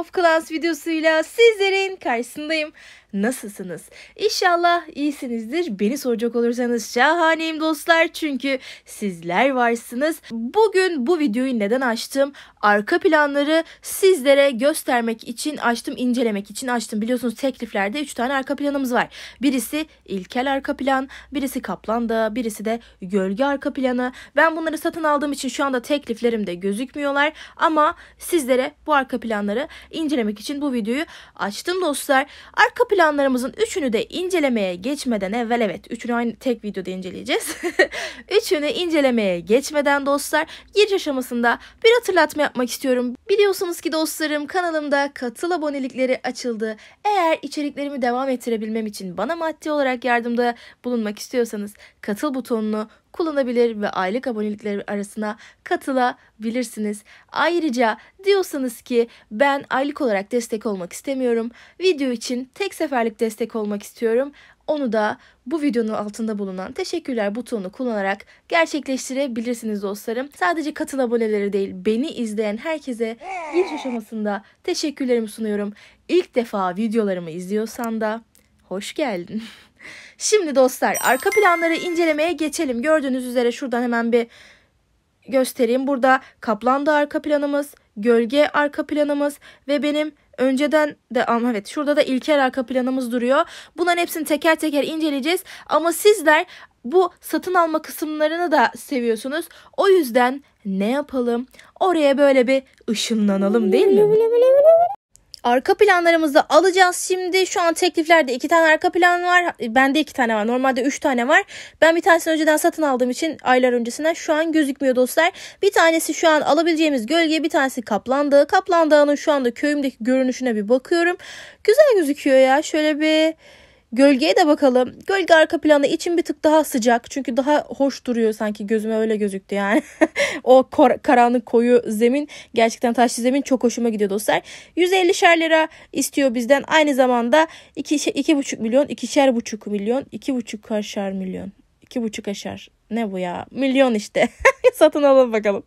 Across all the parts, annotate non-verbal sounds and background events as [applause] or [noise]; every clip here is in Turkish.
of Class videosuyla sizlerin karşısındayım nasılsınız? İnşallah iyisinizdir. Beni soracak olursanız şahaneyim dostlar çünkü sizler varsınız. Bugün bu videoyu neden açtım? Arka planları sizlere göstermek için açtım, incelemek için açtım. Biliyorsunuz tekliflerde 3 tane arka planımız var. Birisi ilkel arka plan, birisi kaplanda, birisi de gölge arka planı. Ben bunları satın aldığım için şu anda tekliflerimde gözükmüyorlar ama sizlere bu arka planları incelemek için bu videoyu açtım dostlar. Arka plan planlarımızın üçünü de incelemeye geçmeden evvel evet üçünü aynı tek videoda inceleyeceğiz. [laughs] üçünü incelemeye geçmeden dostlar giriş aşamasında bir hatırlatma yapmak istiyorum. Biliyorsunuz ki dostlarım kanalımda katıl abonelikleri açıldı. Eğer içeriklerimi devam ettirebilmem için bana maddi olarak yardımda bulunmak istiyorsanız katıl butonunu kullanabilir ve aylık abonelikler arasına katılabilirsiniz. Ayrıca diyorsanız ki ben aylık olarak destek olmak istemiyorum. Video için tek seferlik destek olmak istiyorum. Onu da bu videonun altında bulunan teşekkürler butonunu kullanarak gerçekleştirebilirsiniz dostlarım. Sadece katıl aboneleri değil beni izleyen herkese giriş aşamasında teşekkürlerimi sunuyorum. İlk defa videolarımı izliyorsan da hoş geldin. [laughs] Şimdi dostlar arka planları incelemeye geçelim. Gördüğünüz üzere şuradan hemen bir göstereyim. Burada kaplandı arka planımız, gölge arka planımız ve benim önceden de ama evet şurada da ilker arka planımız duruyor. Bunların hepsini teker teker inceleyeceğiz. Ama sizler bu satın alma kısımlarını da seviyorsunuz. O yüzden ne yapalım? Oraya böyle bir ışınlanalım değil mi? arka planlarımızı alacağız şimdi. Şu an tekliflerde iki tane arka plan var. Bende iki tane var. Normalde üç tane var. Ben bir tanesini önceden satın aldığım için aylar öncesinden şu an gözükmüyor dostlar. Bir tanesi şu an alabileceğimiz gölge. Bir tanesi kaplandığı. Kaplandığının şu anda köyümdeki görünüşüne bir bakıyorum. Güzel gözüküyor ya. Şöyle bir Gölgeye de bakalım. Gölge arka planda için bir tık daha sıcak. Çünkü daha hoş duruyor sanki gözüme öyle gözüktü yani. [laughs] o kar- karanlık koyu zemin gerçekten taşlı zemin çok hoşuma gidiyor dostlar. 150 şer lira istiyor bizden. Aynı zamanda 2 2,5 milyon, 2'şer buçuk milyon, 2,5 kaşar milyon. 2,5 aşar. Ne bu ya? Milyon işte. [laughs] Satın alalım bakalım.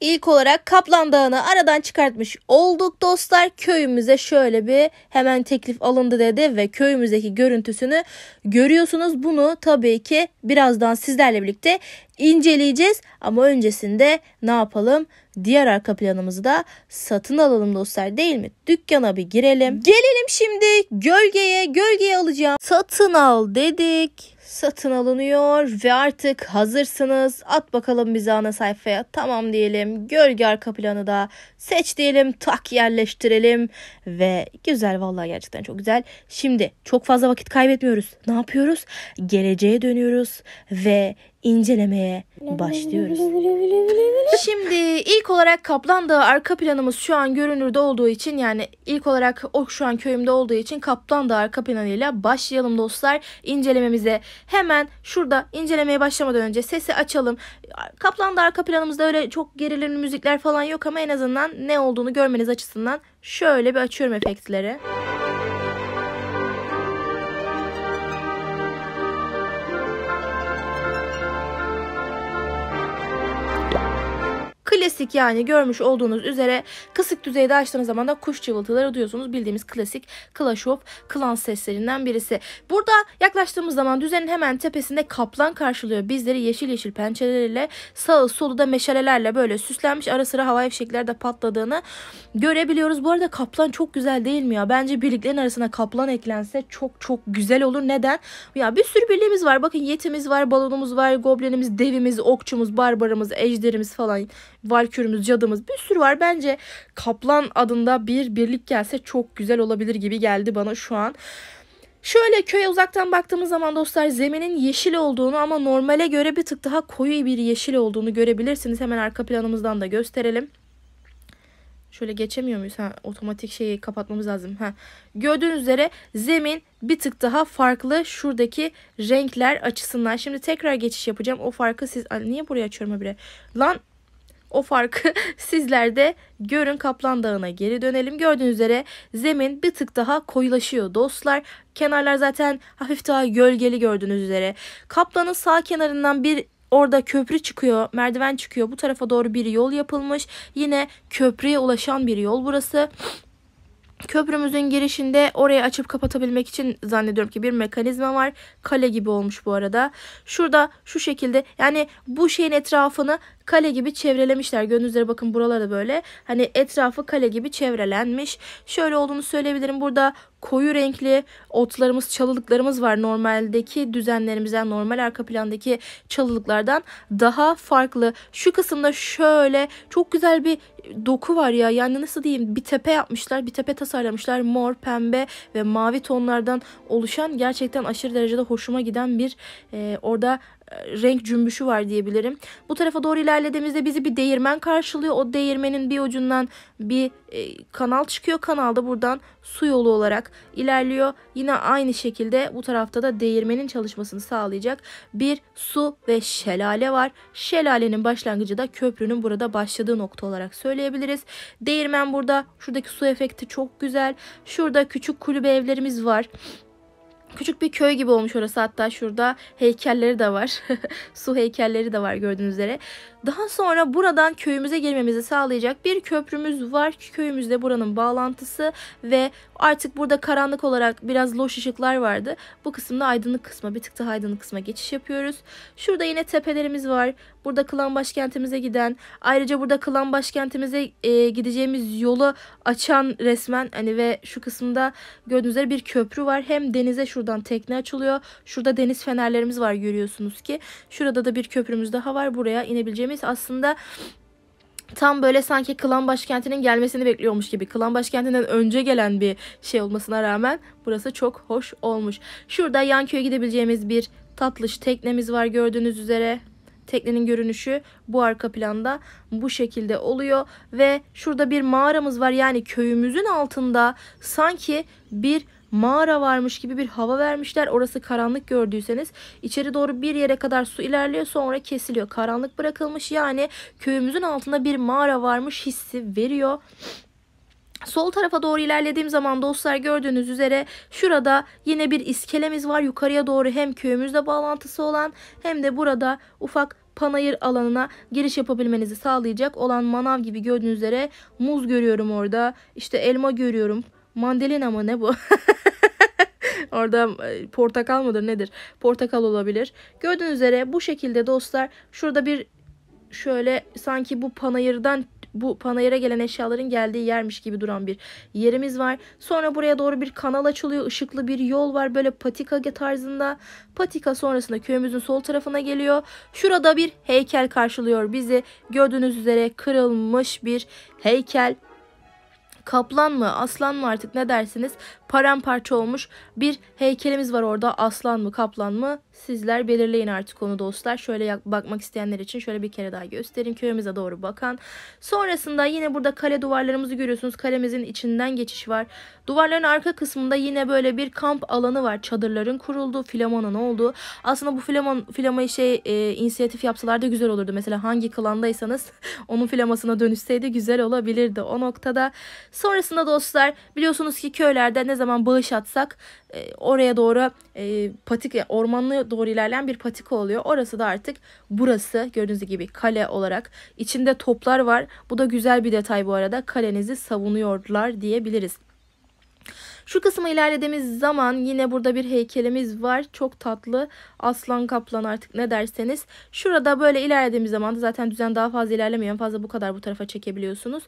İlk olarak Kaplan Dağı'nı aradan çıkartmış olduk dostlar. Köyümüze şöyle bir hemen teklif alındı dedi ve köyümüzdeki görüntüsünü görüyorsunuz. Bunu tabii ki birazdan sizlerle birlikte inceleyeceğiz. Ama öncesinde ne yapalım? Diğer arka planımızı da satın alalım dostlar değil mi? Dükkana bir girelim. Gelelim şimdi gölgeye. Gölgeye alacağım. Satın al dedik satın alınıyor ve artık hazırsınız. At bakalım bize ana sayfaya. Tamam diyelim. Gölge arka planı da seç diyelim. Tak yerleştirelim. Ve güzel vallahi gerçekten çok güzel. Şimdi çok fazla vakit kaybetmiyoruz. Ne yapıyoruz? Geleceğe dönüyoruz ve incelemeye başlıyoruz. Şimdi ilk olarak Kaplan Dağı arka planımız şu an görünürde olduğu için yani ilk olarak o şu an köyümde olduğu için Kaplan Dağı arka planıyla başlayalım dostlar incelememize. Hemen şurada incelemeye başlamadan önce sesi açalım. Kaplan Dağı arka planımızda öyle çok gerilim müzikler falan yok ama en azından ne olduğunu görmeniz açısından şöyle bir açıyorum efektleri. Müzik Klasik yani görmüş olduğunuz üzere kısık düzeyde açtığınız zaman da kuş cıvıltıları duyuyorsunuz. Bildiğimiz klasik Clash of Clans seslerinden birisi. Burada yaklaştığımız zaman düzenin hemen tepesinde kaplan karşılıyor. Bizleri yeşil yeşil pençeleriyle sağı solu da meşalelerle böyle süslenmiş ara sıra havai fişekler de patladığını görebiliyoruz. Bu arada kaplan çok güzel değil mi ya? Bence birliklerin arasına kaplan eklense çok çok güzel olur. Neden? Ya bir sürü birliğimiz var. Bakın yetimiz var, balonumuz var, goblenimiz, devimiz, okçumuz, barbarımız, ejderimiz falan. Valkürümüz, cadımız bir sürü var. Bence Kaplan adında bir birlik gelse çok güzel olabilir gibi geldi bana şu an. Şöyle köye uzaktan baktığımız zaman dostlar zeminin yeşil olduğunu ama normale göre bir tık daha koyu bir yeşil olduğunu görebilirsiniz. Hemen arka planımızdan da gösterelim. Şöyle geçemiyor muyuz? Ha, otomatik şeyi kapatmamız lazım. Ha. Gördüğünüz üzere zemin bir tık daha farklı şuradaki renkler açısından. Şimdi tekrar geçiş yapacağım. O farkı siz... Niye buraya açıyorum bile? Lan o farkı [laughs] sizler de görün Kaplan Dağı'na geri dönelim. Gördüğünüz üzere zemin bir tık daha koyulaşıyor dostlar. Kenarlar zaten hafif daha gölgeli gördüğünüz üzere. Kaplan'ın sağ kenarından bir Orada köprü çıkıyor, merdiven çıkıyor. Bu tarafa doğru bir yol yapılmış. Yine köprüye ulaşan bir yol burası. Köprümüzün girişinde orayı açıp kapatabilmek için zannediyorum ki bir mekanizma var. Kale gibi olmuş bu arada. Şurada şu şekilde yani bu şeyin etrafını kale gibi çevrelemişler. Gördüğünüz bakın buralarda böyle hani etrafı kale gibi çevrelenmiş. Şöyle olduğunu söyleyebilirim. Burada koyu renkli otlarımız, çalılıklarımız var. Normaldeki düzenlerimizden, normal arka plandaki çalılıklardan daha farklı. Şu kısımda şöyle çok güzel bir doku var ya. Yani nasıl diyeyim? Bir tepe yapmışlar, bir tepe tasarlamışlar. Mor, pembe ve mavi tonlardan oluşan gerçekten aşırı derecede hoşuma giden bir e, orada e, renk cümbüşü var diyebilirim. Bu tarafa doğru ilerlediğimizde bizi bir değirmen karşılıyor. O değirmenin bir ucundan bir e, kanal çıkıyor. Kanalda buradan su yolu olarak ilerliyor. Yine aynı şekilde bu tarafta da değirmenin çalışmasını sağlayacak bir su ve şelale var. Şelalenin başlangıcı da köprünün burada başladığı nokta olarak söyleyebiliriz. Değirmen burada. Şuradaki su efekti çok güzel. Şurada küçük kulübe evlerimiz var. Küçük bir köy gibi olmuş orası hatta şurada heykelleri de var. [laughs] Su heykelleri de var gördüğünüz üzere. Daha sonra buradan köyümüze girmemizi sağlayacak bir köprümüz var. Köyümüzde buranın bağlantısı ve artık burada karanlık olarak biraz loş ışıklar vardı. Bu kısımda aydınlık kısma bir tık daha aydınlık kısma geçiş yapıyoruz. Şurada yine tepelerimiz var. Burada klan başkentimize giden ayrıca burada klan başkentimize e, gideceğimiz yolu açan resmen hani ve şu kısımda gördüğünüz üzere bir köprü var. Hem denize şuradan tekne açılıyor. Şurada deniz fenerlerimiz var görüyorsunuz ki. Şurada da bir köprümüz daha var. Buraya inebileceğimiz annemiz aslında tam böyle sanki klan başkentinin gelmesini bekliyormuş gibi. Klan başkentinden önce gelen bir şey olmasına rağmen burası çok hoş olmuş. Şurada yan köye gidebileceğimiz bir tatlış teknemiz var gördüğünüz üzere. Teknenin görünüşü bu arka planda bu şekilde oluyor ve şurada bir mağaramız var. Yani köyümüzün altında sanki bir mağara varmış gibi bir hava vermişler. Orası karanlık gördüyseniz içeri doğru bir yere kadar su ilerliyor sonra kesiliyor. Karanlık bırakılmış yani köyümüzün altında bir mağara varmış hissi veriyor. Sol tarafa doğru ilerlediğim zaman dostlar gördüğünüz üzere şurada yine bir iskelemiz var. Yukarıya doğru hem köyümüzle bağlantısı olan hem de burada ufak panayır alanına giriş yapabilmenizi sağlayacak olan manav gibi gördüğünüz üzere muz görüyorum orada. İşte elma görüyorum Mandalina mı ne bu? [laughs] Orada e, portakal mıdır nedir? Portakal olabilir. Gördüğünüz üzere bu şekilde dostlar şurada bir şöyle sanki bu panayırdan bu panayıra gelen eşyaların geldiği yermiş gibi duran bir yerimiz var. Sonra buraya doğru bir kanal açılıyor. Işıklı bir yol var böyle patika tarzında. Patika sonrasında köyümüzün sol tarafına geliyor. Şurada bir heykel karşılıyor bizi. Gördüğünüz üzere kırılmış bir heykel Kaplan mı aslan mı artık ne dersiniz? paramparça olmuş bir heykelimiz var orada. Aslan mı kaplan mı sizler belirleyin artık onu dostlar. Şöyle bakmak isteyenler için şöyle bir kere daha göstereyim. Köyümüze doğru bakan. Sonrasında yine burada kale duvarlarımızı görüyorsunuz. Kalemizin içinden geçiş var. Duvarların arka kısmında yine böyle bir kamp alanı var. Çadırların kurulduğu, flamanın olduğu. Aslında bu flaman, flamayı şey e, inisiyatif yapsalar da güzel olurdu. Mesela hangi klandaysanız [laughs] onun filamasına dönüşseydi güzel olabilirdi o noktada. Sonrasında dostlar biliyorsunuz ki köylerde ne zaman bağış atsak e, oraya doğru e, patik e, ormanlı doğru ilerleyen bir patik oluyor. Orası da artık burası gördüğünüz gibi kale olarak. içinde toplar var. Bu da güzel bir detay bu arada. Kalenizi savunuyorlar diyebiliriz. Şu kısmı ilerlediğimiz zaman yine burada bir heykelimiz var. Çok tatlı. Aslan kaplan artık ne derseniz. Şurada böyle ilerlediğimiz zaman da zaten düzen daha fazla ilerlemiyor. En fazla bu kadar bu tarafa çekebiliyorsunuz.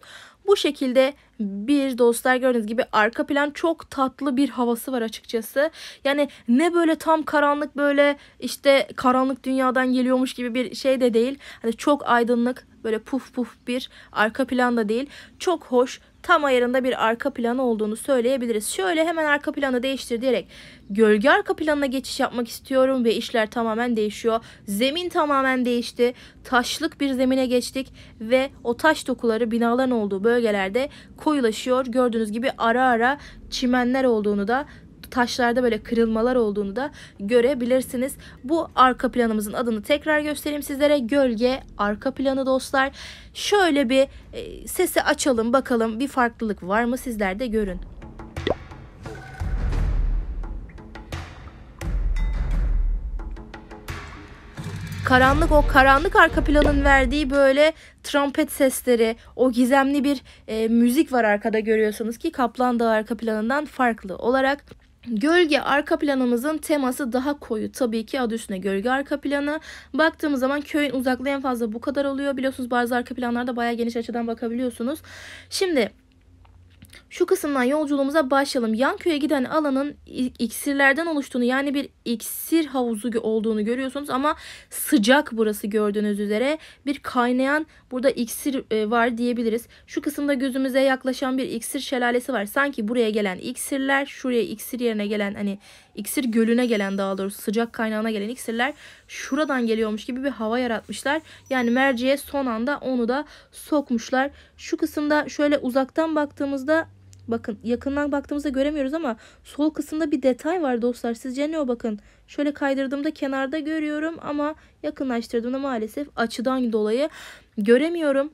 Bu şekilde bir dostlar gördüğünüz gibi arka plan çok tatlı bir havası var açıkçası. Yani ne böyle tam karanlık böyle işte karanlık dünyadan geliyormuş gibi bir şey de değil. Hani çok aydınlık Böyle puf puf bir arka plan da değil. Çok hoş tam ayarında bir arka planı olduğunu söyleyebiliriz. Şöyle hemen arka planı değiştir diyerek gölge arka planına geçiş yapmak istiyorum ve işler tamamen değişiyor. Zemin tamamen değişti. Taşlık bir zemine geçtik ve o taş dokuları binaların olduğu bölgelerde koyulaşıyor. Gördüğünüz gibi ara ara çimenler olduğunu da taşlarda böyle kırılmalar olduğunu da görebilirsiniz. Bu arka planımızın adını tekrar göstereyim sizlere. Gölge arka planı dostlar. Şöyle bir e, sesi açalım bakalım bir farklılık var mı sizler de görün. karanlık o karanlık arka planın verdiği böyle trompet sesleri o gizemli bir e, müzik var arkada görüyorsunuz ki Kaplan Dağı arka planından farklı olarak Gölge arka planımızın teması daha koyu. Tabii ki adı üstüne gölge arka planı. Baktığımız zaman köyün uzaklığı en fazla bu kadar oluyor. Biliyorsunuz bazı arka planlarda bayağı geniş açıdan bakabiliyorsunuz. Şimdi şu kısımdan yolculuğumuza başlayalım. Yan köye giden alanın iksirlerden oluştuğunu yani bir iksir havuzu olduğunu görüyorsunuz ama sıcak burası gördüğünüz üzere. Bir kaynayan burada iksir e, var diyebiliriz. Şu kısımda gözümüze yaklaşan bir iksir şelalesi var. Sanki buraya gelen iksirler şuraya iksir yerine gelen hani iksir gölüne gelen daha doğrusu sıcak kaynağına gelen iksirler şuradan geliyormuş gibi bir hava yaratmışlar. Yani merceğe son anda onu da sokmuşlar. Şu kısımda şöyle uzaktan baktığımızda Bakın yakından baktığımızda göremiyoruz ama sol kısımda bir detay var dostlar. Sizce ne o bakın. Şöyle kaydırdığımda kenarda görüyorum ama yakınlaştırdığımda maalesef açıdan dolayı göremiyorum.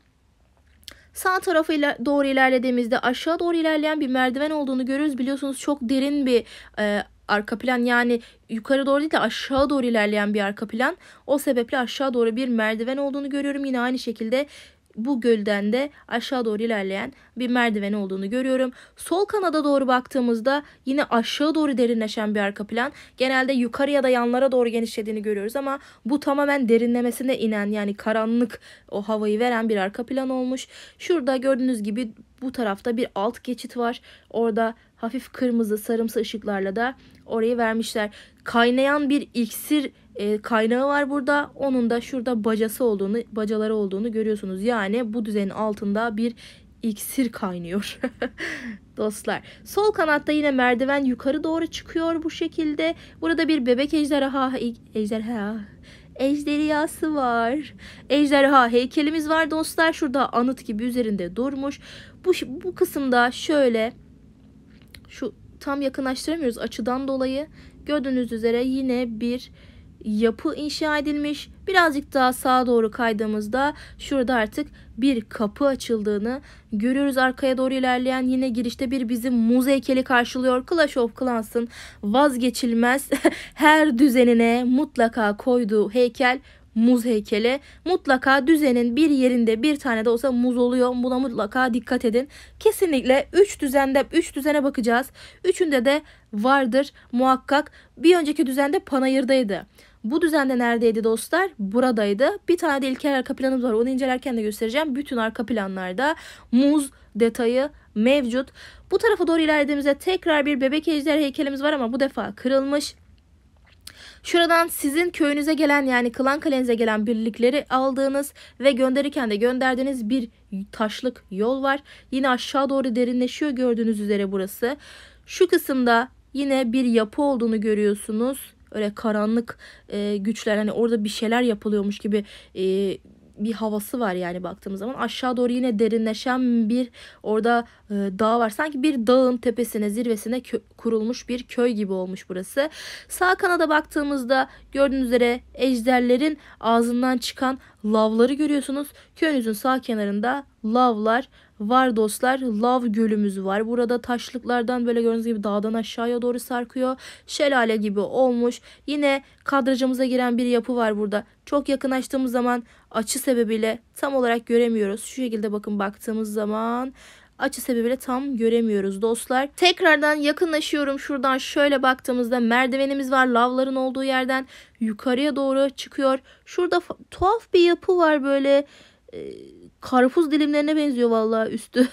Sağ tarafı iler doğru ilerlediğimizde aşağı doğru ilerleyen bir merdiven olduğunu görüyoruz Biliyorsunuz çok derin bir e, arka plan yani yukarı doğru değil de aşağı doğru ilerleyen bir arka plan. O sebeple aşağı doğru bir merdiven olduğunu görüyorum. Yine aynı şekilde bu gölden de aşağı doğru ilerleyen bir merdiven olduğunu görüyorum. Sol kanada doğru baktığımızda yine aşağı doğru derinleşen bir arka plan. Genelde ya da yanlara doğru genişlediğini görüyoruz ama bu tamamen derinlemesine inen yani karanlık o havayı veren bir arka plan olmuş. Şurada gördüğünüz gibi bu tarafta bir alt geçit var. Orada hafif kırmızı sarımsı ışıklarla da orayı vermişler. Kaynayan bir iksir e, kaynağı var burada. Onun da şurada bacası olduğunu, bacaları olduğunu görüyorsunuz. Yani bu düzenin altında bir iksir kaynıyor. [laughs] Dostlar sol kanatta yine merdiven yukarı doğru çıkıyor bu şekilde. Burada bir bebek ejderha e, ejderha ejderhası var. Ejderha heykelimiz var dostlar. Şurada anıt gibi üzerinde durmuş. Bu, bu kısımda şöyle şu tam yakınlaştıramıyoruz açıdan dolayı. Gördüğünüz üzere yine bir yapı inşa edilmiş. Birazcık daha sağa doğru kaydığımızda şurada artık bir kapı açıldığını görüyoruz. Arkaya doğru ilerleyen yine girişte bir bizim muz heykeli karşılıyor. Clash of Clans'ın vazgeçilmez [laughs] her düzenine mutlaka koyduğu heykel muz heykeli. Mutlaka düzenin bir yerinde bir tane de olsa muz oluyor. Buna mutlaka dikkat edin. Kesinlikle 3 düzende 3 düzene bakacağız. Üçünde de vardır muhakkak. Bir önceki düzende panayırdaydı. Bu düzende neredeydi dostlar? Buradaydı. Bir tane de ilkel arka planımız var. Onu incelerken de göstereceğim. Bütün arka planlarda muz detayı mevcut. Bu tarafa doğru ilerlediğimizde tekrar bir bebek ejder heykelimiz var ama bu defa kırılmış. Şuradan sizin köyünüze gelen yani klan kalenize gelen birlikleri aldığınız ve gönderirken de gönderdiğiniz bir taşlık yol var. Yine aşağı doğru derinleşiyor gördüğünüz üzere burası. Şu kısımda yine bir yapı olduğunu görüyorsunuz öyle karanlık e, güçler hani orada bir şeyler yapılıyormuş gibi e, bir havası var yani baktığımız zaman. Aşağı doğru yine derinleşen bir orada e, dağ var. Sanki bir dağın tepesine, zirvesine kö- kurulmuş bir köy gibi olmuş burası. Sağ kanada baktığımızda gördüğünüz üzere ejderlerin ağzından çıkan lavları görüyorsunuz. Köyünüzün sağ kenarında lavlar var dostlar. Lav gölümüz var. Burada taşlıklardan böyle gördüğünüz gibi dağdan aşağıya doğru sarkıyor. Şelale gibi olmuş. Yine kadrajımıza giren bir yapı var burada. Çok yakınlaştığımız zaman açı sebebiyle tam olarak göremiyoruz. Şu şekilde bakın baktığımız zaman açı sebebiyle tam göremiyoruz dostlar. Tekrardan yakınlaşıyorum. Şuradan şöyle baktığımızda merdivenimiz var. Lavların olduğu yerden yukarıya doğru çıkıyor. Şurada tuhaf bir yapı var böyle ee, karpuz dilimlerine benziyor vallahi üstü.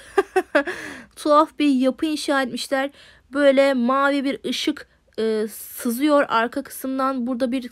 [laughs] Tuhaf bir yapı inşa etmişler. Böyle mavi bir ışık e, sızıyor arka kısımdan. Burada bir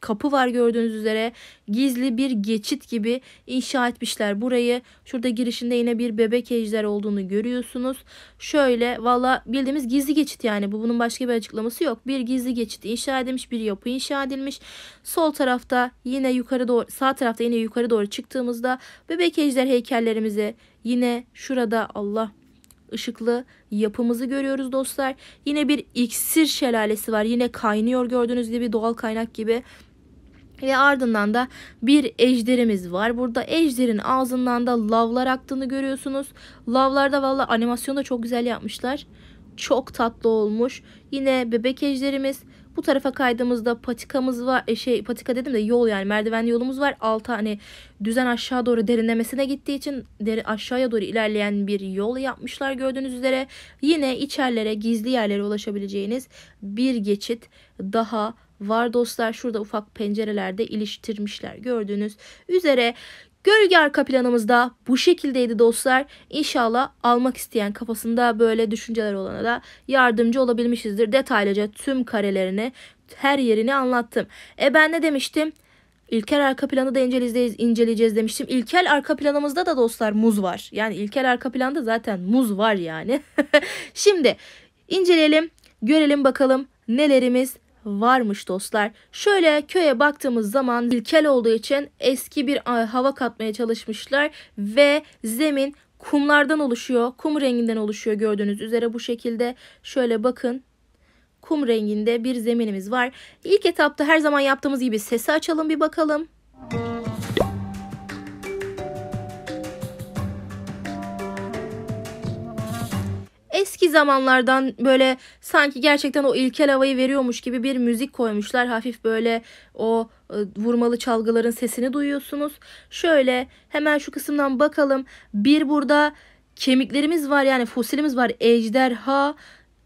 kapı var gördüğünüz üzere. Gizli bir geçit gibi inşa etmişler burayı. Şurada girişinde yine bir bebek ejder olduğunu görüyorsunuz. Şöyle valla bildiğimiz gizli geçit yani bu bunun başka bir açıklaması yok. Bir gizli geçit inşa edilmiş bir yapı inşa edilmiş. Sol tarafta yine yukarı doğru sağ tarafta yine yukarı doğru çıktığımızda bebek ejder heykellerimizi yine şurada Allah ışıklı yapımızı görüyoruz dostlar. Yine bir iksir şelalesi var. Yine kaynıyor gördüğünüz gibi doğal kaynak gibi. Ve ardından da bir ejderimiz var. Burada ejderin ağzından da lavlar aktığını görüyorsunuz. Lavlarda valla animasyonu da çok güzel yapmışlar. Çok tatlı olmuş. Yine bebek ejderimiz. Bu tarafa kaydığımızda patikamız var. E şey patika dedim de yol yani merdiven yolumuz var. Altı hani düzen aşağı doğru derinlemesine gittiği için deri aşağıya doğru ilerleyen bir yol yapmışlar gördüğünüz üzere. Yine içerlere gizli yerlere ulaşabileceğiniz bir geçit daha var dostlar. Şurada ufak pencerelerde iliştirmişler gördüğünüz üzere. Gölge arka planımızda bu şekildeydi dostlar. İnşallah almak isteyen kafasında böyle düşünceler olana da yardımcı olabilmişizdir. Detaylıca tüm karelerini, her yerini anlattım. E ben ne demiştim? İlkel arka planı da inceleyeceğiz, inceleyeceğiz demiştim. İlkel arka planımızda da dostlar muz var. Yani ilkel arka planda zaten muz var yani. [laughs] Şimdi inceleyelim, görelim bakalım nelerimiz varmış dostlar. Şöyle köye baktığımız zaman ilkel olduğu için eski bir hava katmaya çalışmışlar ve zemin kumlardan oluşuyor. Kum renginden oluşuyor gördüğünüz üzere bu şekilde. Şöyle bakın kum renginde bir zeminimiz var. İlk etapta her zaman yaptığımız gibi sesi açalım bir bakalım. Müzik eski zamanlardan böyle sanki gerçekten o ilkel havayı veriyormuş gibi bir müzik koymuşlar. Hafif böyle o e, vurmalı çalgıların sesini duyuyorsunuz. Şöyle hemen şu kısımdan bakalım. Bir burada kemiklerimiz var yani fosilimiz var. Ejderha,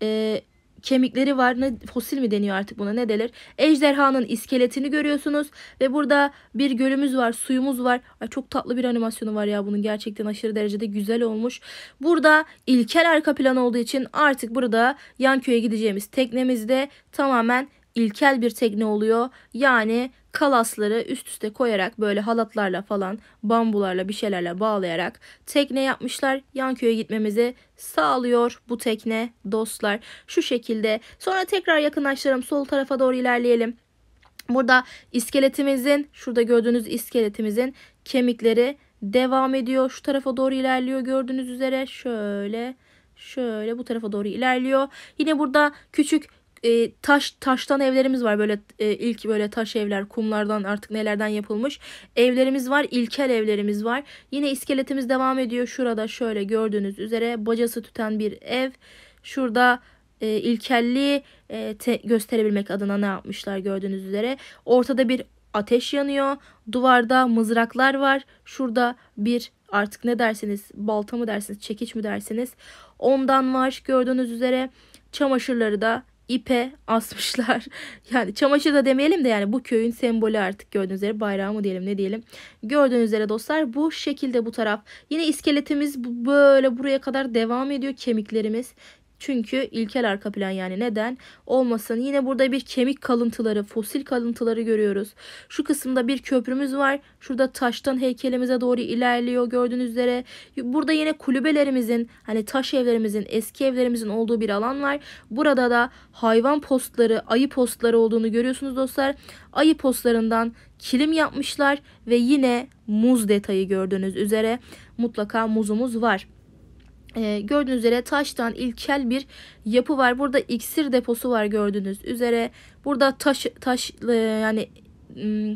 e, kemikleri var. Ne fosil mi deniyor artık buna ne delir? Ejderhanın iskeletini görüyorsunuz ve burada bir gölümüz var, suyumuz var. Ay çok tatlı bir animasyonu var ya bunun. Gerçekten aşırı derecede güzel olmuş. Burada ilkel arka plan olduğu için artık burada yan köye gideceğimiz teknemizde tamamen ilkel bir tekne oluyor. Yani kalasları üst üste koyarak böyle halatlarla falan bambularla bir şeylerle bağlayarak tekne yapmışlar. Yan köye gitmemizi sağlıyor bu tekne dostlar. Şu şekilde sonra tekrar yakınlaştıralım sol tarafa doğru ilerleyelim. Burada iskeletimizin şurada gördüğünüz iskeletimizin kemikleri devam ediyor. Şu tarafa doğru ilerliyor gördüğünüz üzere şöyle şöyle bu tarafa doğru ilerliyor. Yine burada küçük e, taş taştan evlerimiz var böyle e, ilk böyle taş evler kumlardan artık nelerden yapılmış evlerimiz var ilkel evlerimiz var yine iskeletimiz devam ediyor şurada şöyle gördüğünüz üzere bacası tüten bir ev şurada e, ilkelliği e, te, gösterebilmek adına ne yapmışlar gördüğünüz üzere ortada bir ateş yanıyor duvarda mızraklar var şurada bir artık ne dersiniz balta mı dersiniz çekiç mi dersiniz ondan var gördüğünüz üzere çamaşırları da ipe asmışlar. [laughs] Yani çamaşır da demeyelim de yani bu köyün sembolü artık gördüğünüz üzere bayrağı mı diyelim ne diyelim. Gördüğünüz üzere dostlar bu şekilde bu taraf. Yine iskeletimiz böyle buraya kadar devam ediyor kemiklerimiz. Çünkü ilkel arka plan yani neden olmasın. Yine burada bir kemik kalıntıları, fosil kalıntıları görüyoruz. Şu kısımda bir köprümüz var. Şurada taştan heykelimize doğru ilerliyor gördüğünüz üzere. Burada yine kulübelerimizin hani taş evlerimizin, eski evlerimizin olduğu bir alan var. Burada da hayvan postları, ayı postları olduğunu görüyorsunuz dostlar. Ayı postlarından kilim yapmışlar ve yine muz detayı gördüğünüz üzere mutlaka muzumuz var. E, gördüğünüz üzere taştan ilkel bir yapı var. Burada iksir deposu var gördüğünüz üzere. Burada taş taş e, yani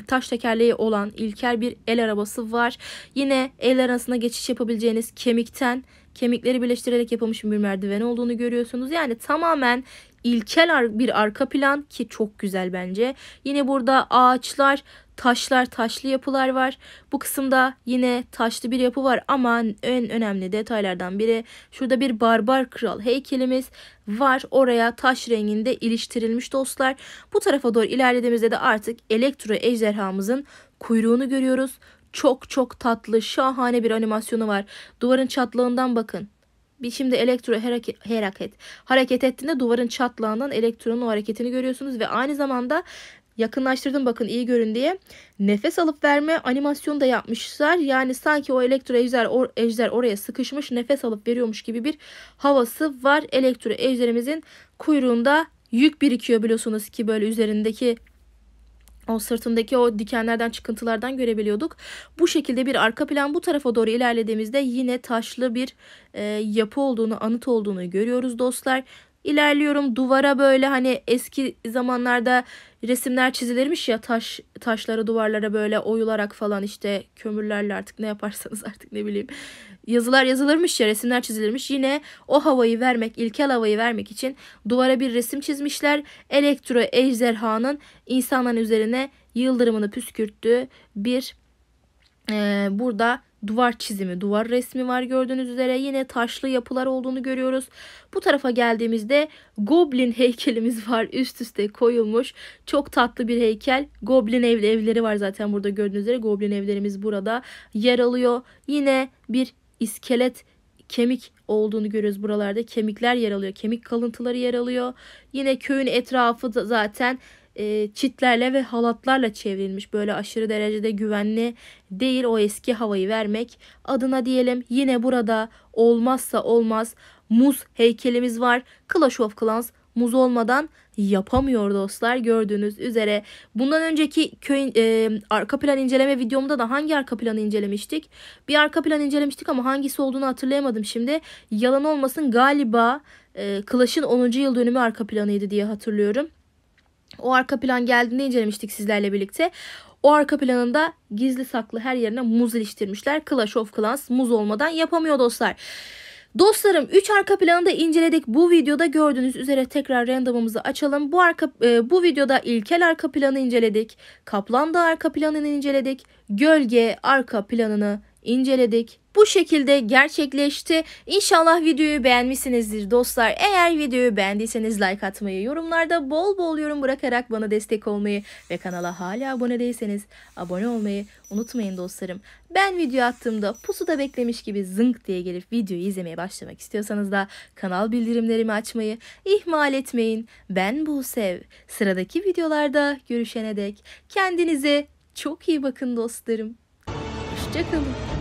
taş tekerleği olan ilkel bir el arabası var. Yine el arasına geçiş yapabileceğiniz kemikten kemikleri birleştirerek yapılmış bir merdiven olduğunu görüyorsunuz. Yani tamamen ilkel bir arka plan ki çok güzel bence. Yine burada ağaçlar taşlar taşlı yapılar var. Bu kısımda yine taşlı bir yapı var ama en önemli detaylardan biri şurada bir barbar kral heykelimiz var. Oraya taş renginde iliştirilmiş dostlar. Bu tarafa doğru ilerlediğimizde de artık elektro ejderhamızın kuyruğunu görüyoruz. Çok çok tatlı şahane bir animasyonu var. Duvarın çatlağından bakın. Bir şimdi elektro hareket, hareket ettiğinde duvarın çatlağından elektronun o hareketini görüyorsunuz ve aynı zamanda yakınlaştırdım bakın iyi görün diye. Nefes alıp verme animasyonu da yapmışlar. Yani sanki o elektro ejder, or, ejder oraya sıkışmış nefes alıp veriyormuş gibi bir havası var. Elektro ejderimizin kuyruğunda yük birikiyor biliyorsunuz ki böyle üzerindeki o sırtındaki o dikenlerden çıkıntılardan görebiliyorduk. Bu şekilde bir arka plan bu tarafa doğru ilerlediğimizde yine taşlı bir e, yapı olduğunu, anıt olduğunu görüyoruz dostlar ilerliyorum duvara böyle hani eski zamanlarda resimler çizilirmiş ya taş taşlara duvarlara böyle oyularak falan işte kömürlerle artık ne yaparsanız [laughs] artık ne bileyim yazılar yazılırmış ya resimler çizilirmiş yine o havayı vermek ilkel havayı vermek için duvara bir resim çizmişler elektro ejderhanın insanların üzerine yıldırımını püskürttüğü bir e, burada duvar çizimi, duvar resmi var gördüğünüz üzere. Yine taşlı yapılar olduğunu görüyoruz. Bu tarafa geldiğimizde Goblin heykelimiz var. Üst üste koyulmuş. Çok tatlı bir heykel. Goblin ev, evleri var zaten burada gördüğünüz üzere. Goblin evlerimiz burada yer alıyor. Yine bir iskelet kemik olduğunu görüyoruz buralarda. Kemikler yer alıyor. Kemik kalıntıları yer alıyor. Yine köyün etrafı da zaten e, çitlerle ve halatlarla çevrilmiş. Böyle aşırı derecede güvenli değil o eski havayı vermek adına diyelim. Yine burada olmazsa olmaz muz heykelimiz var. Clash of Clans muz olmadan yapamıyor dostlar gördüğünüz üzere. Bundan önceki köy e, arka plan inceleme videomda da hangi arka planı incelemiştik? Bir arka plan incelemiştik ama hangisi olduğunu hatırlayamadım şimdi. Yalan olmasın galiba e, Clash'ın 10. yıl dönümü arka planıydı diye hatırlıyorum. O arka plan geldiğinde incelemiştik sizlerle birlikte. O arka planında gizli saklı her yerine muz iliştirmişler. Clash of Clans muz olmadan yapamıyor dostlar. Dostlarım 3 arka planı da inceledik. Bu videoda gördüğünüz üzere tekrar randomımızı açalım. Bu arka e, bu videoda ilkel arka planı inceledik. Kaplan da arka planını inceledik. Gölge arka planını inceledik. Bu şekilde gerçekleşti. İnşallah videoyu beğenmişsinizdir dostlar. Eğer videoyu beğendiyseniz like atmayı, yorumlarda bol bol yorum bırakarak bana destek olmayı ve kanala hala abone değilseniz abone olmayı unutmayın dostlarım. Ben video attığımda pusuda beklemiş gibi zınk diye gelip videoyu izlemeye başlamak istiyorsanız da kanal bildirimlerimi açmayı ihmal etmeyin. Ben Busev. Sıradaki videolarda görüşene dek kendinize çok iyi bakın dostlarım. Hoşçakalın.